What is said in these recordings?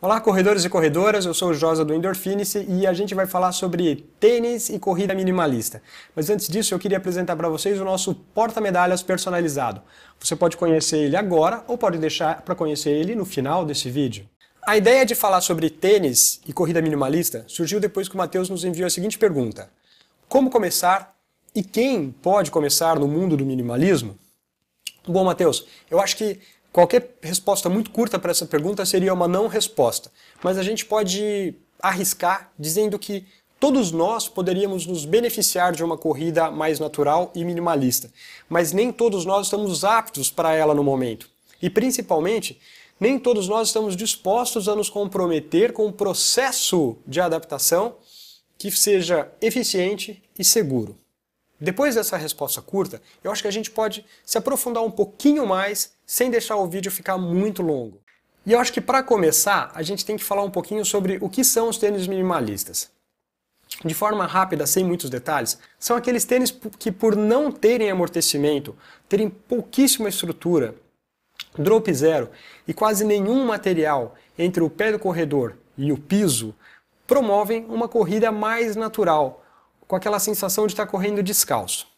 Olá, corredores e corredoras, eu sou o Josa do Endorfinice e a gente vai falar sobre tênis e corrida minimalista. Mas antes disso, eu queria apresentar para vocês o nosso porta-medalhas personalizado. Você pode conhecer ele agora ou pode deixar para conhecer ele no final desse vídeo. A ideia de falar sobre tênis e corrida minimalista surgiu depois que o Matheus nos enviou a seguinte pergunta: Como começar e quem pode começar no mundo do minimalismo? Bom, Matheus, eu acho que Qualquer resposta muito curta para essa pergunta seria uma não resposta, mas a gente pode arriscar dizendo que todos nós poderíamos nos beneficiar de uma corrida mais natural e minimalista, mas nem todos nós estamos aptos para ela no momento. E principalmente, nem todos nós estamos dispostos a nos comprometer com um processo de adaptação que seja eficiente e seguro. Depois dessa resposta curta, eu acho que a gente pode se aprofundar um pouquinho mais sem deixar o vídeo ficar muito longo. E eu acho que para começar, a gente tem que falar um pouquinho sobre o que são os tênis minimalistas. De forma rápida, sem muitos detalhes, são aqueles tênis que, por não terem amortecimento, terem pouquíssima estrutura, drop zero e quase nenhum material entre o pé do corredor e o piso, promovem uma corrida mais natural, com aquela sensação de estar tá correndo descalço.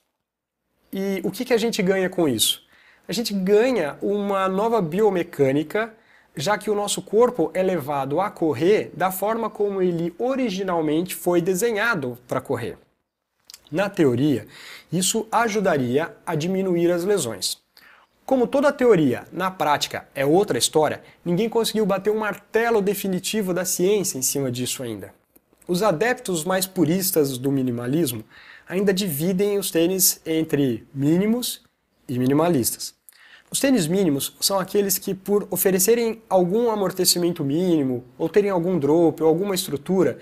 E o que, que a gente ganha com isso? A gente ganha uma nova biomecânica, já que o nosso corpo é levado a correr da forma como ele originalmente foi desenhado para correr. Na teoria, isso ajudaria a diminuir as lesões. Como toda teoria, na prática é outra história, ninguém conseguiu bater um martelo definitivo da ciência em cima disso ainda. Os adeptos mais puristas do minimalismo ainda dividem os tênis entre mínimos e minimalistas. Os tênis mínimos são aqueles que, por oferecerem algum amortecimento mínimo, ou terem algum drop, ou alguma estrutura,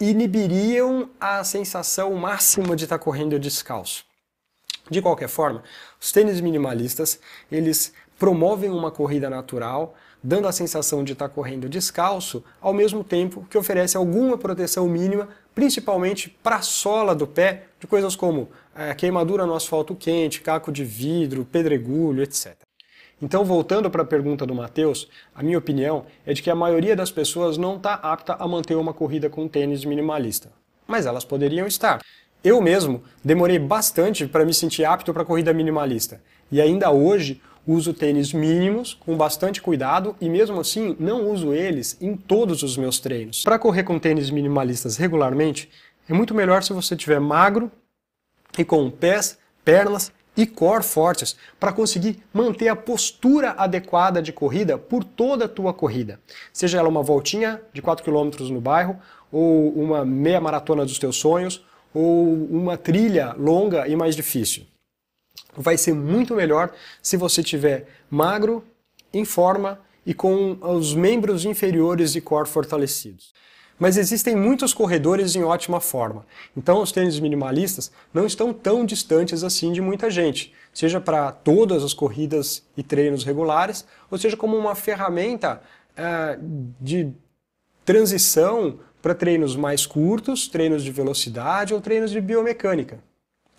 inibiriam a sensação máxima de estar tá correndo descalço. De qualquer forma, os tênis minimalistas, eles promovem uma corrida natural, dando a sensação de estar correndo descalço, ao mesmo tempo que oferece alguma proteção mínima, principalmente para a sola do pé, de coisas como é, queimadura no asfalto quente, caco de vidro, pedregulho, etc. Então, voltando para a pergunta do Matheus, a minha opinião é de que a maioria das pessoas não está apta a manter uma corrida com tênis minimalista. Mas elas poderiam estar. Eu mesmo demorei bastante para me sentir apto para a corrida minimalista. E ainda hoje, Uso tênis mínimos com bastante cuidado e mesmo assim não uso eles em todos os meus treinos. Para correr com tênis minimalistas regularmente, é muito melhor se você tiver magro e com pés, pernas e core fortes para conseguir manter a postura adequada de corrida por toda a tua corrida. Seja ela uma voltinha de 4 km no bairro ou uma meia maratona dos teus sonhos ou uma trilha longa e mais difícil vai ser muito melhor se você tiver magro, em forma e com os membros inferiores e core fortalecidos. Mas existem muitos corredores em ótima forma, então os tênis minimalistas não estão tão distantes assim de muita gente, seja para todas as corridas e treinos regulares, ou seja como uma ferramenta uh, de transição para treinos mais curtos, treinos de velocidade ou treinos de biomecânica.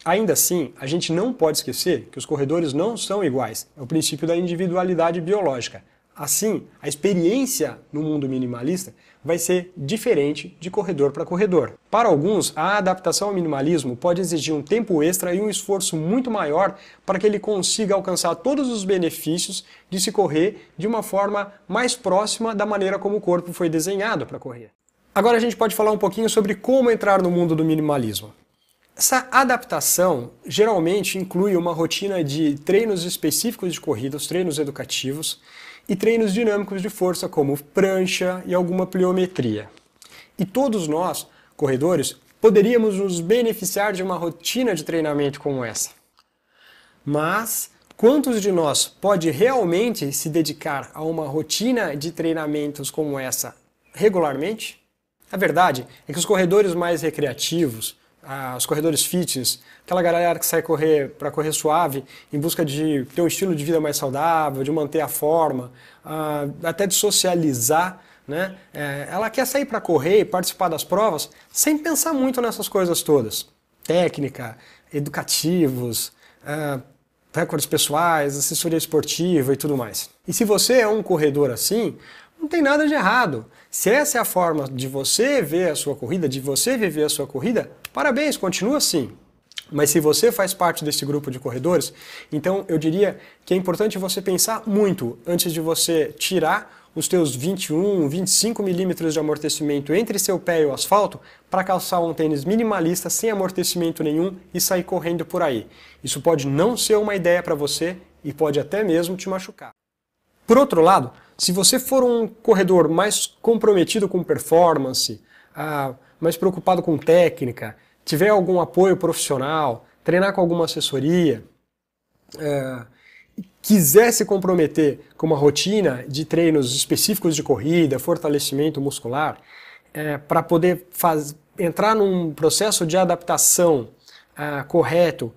Ainda assim, a gente não pode esquecer que os corredores não são iguais. É o princípio da individualidade biológica. Assim, a experiência no mundo minimalista vai ser diferente de corredor para corredor. Para alguns, a adaptação ao minimalismo pode exigir um tempo extra e um esforço muito maior para que ele consiga alcançar todos os benefícios de se correr de uma forma mais próxima da maneira como o corpo foi desenhado para correr. Agora a gente pode falar um pouquinho sobre como entrar no mundo do minimalismo. Essa adaptação geralmente inclui uma rotina de treinos específicos de corrida, os treinos educativos, e treinos dinâmicos de força, como prancha e alguma pliometria. E todos nós, corredores, poderíamos nos beneficiar de uma rotina de treinamento como essa. Mas quantos de nós pode realmente se dedicar a uma rotina de treinamentos como essa regularmente? A verdade é que os corredores mais recreativos, ah, os corredores fitness, aquela galera que sai correr para correr suave em busca de ter um estilo de vida mais saudável, de manter a forma, ah, até de socializar, né? É, ela quer sair para correr e participar das provas sem pensar muito nessas coisas todas, técnica, educativos, ah, recordes pessoais, assessoria esportiva e tudo mais. E se você é um corredor assim, não tem nada de errado. Se essa é a forma de você ver a sua corrida, de você viver a sua corrida, Parabéns, continua assim. Mas se você faz parte desse grupo de corredores, então eu diria que é importante você pensar muito antes de você tirar os teus 21, 25 milímetros de amortecimento entre seu pé e o asfalto para calçar um tênis minimalista sem amortecimento nenhum e sair correndo por aí. Isso pode não ser uma ideia para você e pode até mesmo te machucar. Por outro lado, se você for um corredor mais comprometido com performance, ah, mas preocupado com técnica, tiver algum apoio profissional, treinar com alguma assessoria, é, quiser se comprometer com uma rotina de treinos específicos de corrida, fortalecimento muscular, é, para poder faz, entrar num processo de adaptação é, correto,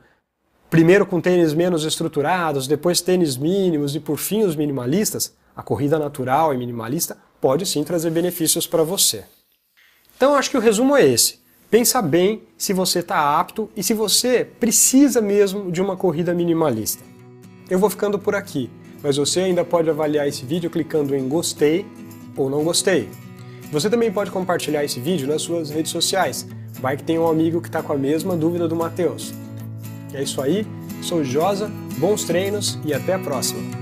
primeiro com tênis menos estruturados, depois tênis mínimos e por fim os minimalistas, a corrida natural e minimalista pode sim trazer benefícios para você. Então acho que o resumo é esse. Pensa bem se você está apto e se você precisa mesmo de uma corrida minimalista. Eu vou ficando por aqui, mas você ainda pode avaliar esse vídeo clicando em gostei ou não gostei. Você também pode compartilhar esse vídeo nas suas redes sociais, vai que tem um amigo que está com a mesma dúvida do Matheus. É isso aí, sou Josa, bons treinos e até a próxima!